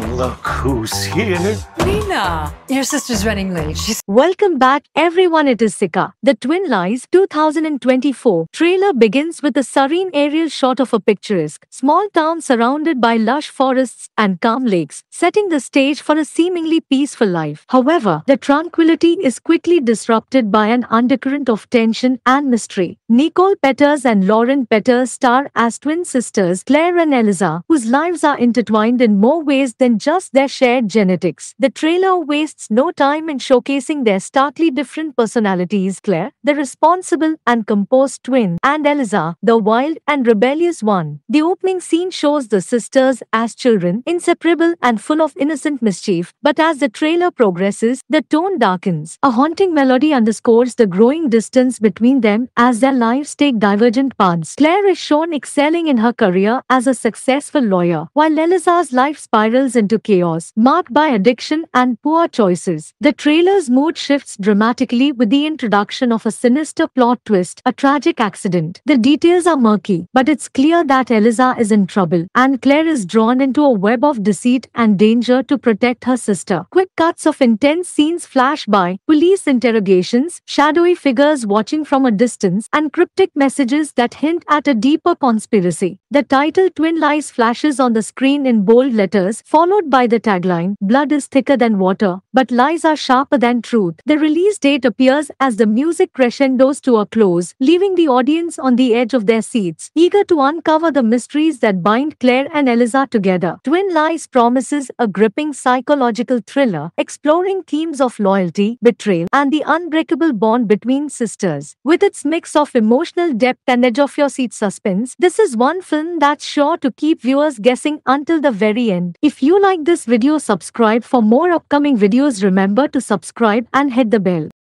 look who's here. Nina. your sister's running late. She's Welcome back, everyone. It is Sika. The Twin Lies 2024 trailer begins with a serene aerial shot of a picturesque small town surrounded by lush forests and calm lakes, setting the stage for a seemingly peaceful life. However, the tranquility is quickly disrupted by an undercurrent of tension and mystery. Nicole Petters and Lauren Peters star as twin sisters Claire and Eliza, whose lives are intertwined in more ways than than just their shared genetics. The trailer wastes no time in showcasing their starkly different personalities Claire, the responsible and composed twin, and Eliza, the wild and rebellious one. The opening scene shows the sisters as children, inseparable and full of innocent mischief, but as the trailer progresses, the tone darkens. A haunting melody underscores the growing distance between them as their lives take divergent paths. Claire is shown excelling in her career as a successful lawyer, while Eliza's life spirals into chaos, marked by addiction and poor choices. The trailer's mood shifts dramatically with the introduction of a sinister plot twist, a tragic accident. The details are murky, but it's clear that Eliza is in trouble, and Claire is drawn into a web of deceit and danger to protect her sister. Quick cuts of intense scenes flash by, police interrogations, shadowy figures watching from a distance, and cryptic messages that hint at a deeper conspiracy. The title Twin Lies flashes on the screen in bold letters, Followed by the tagline, Blood is thicker than water, but lies are sharper than truth. The release date appears as the music crescendos to a close, leaving the audience on the edge of their seats, eager to uncover the mysteries that bind Claire and Eliza together. Twin Lies promises a gripping psychological thriller, exploring themes of loyalty, betrayal, and the unbreakable bond between sisters. With its mix of emotional depth and edge of your seat suspense, this is one film that's sure to keep viewers guessing until the very end. If you you like this video subscribe for more upcoming videos remember to subscribe and hit the bell.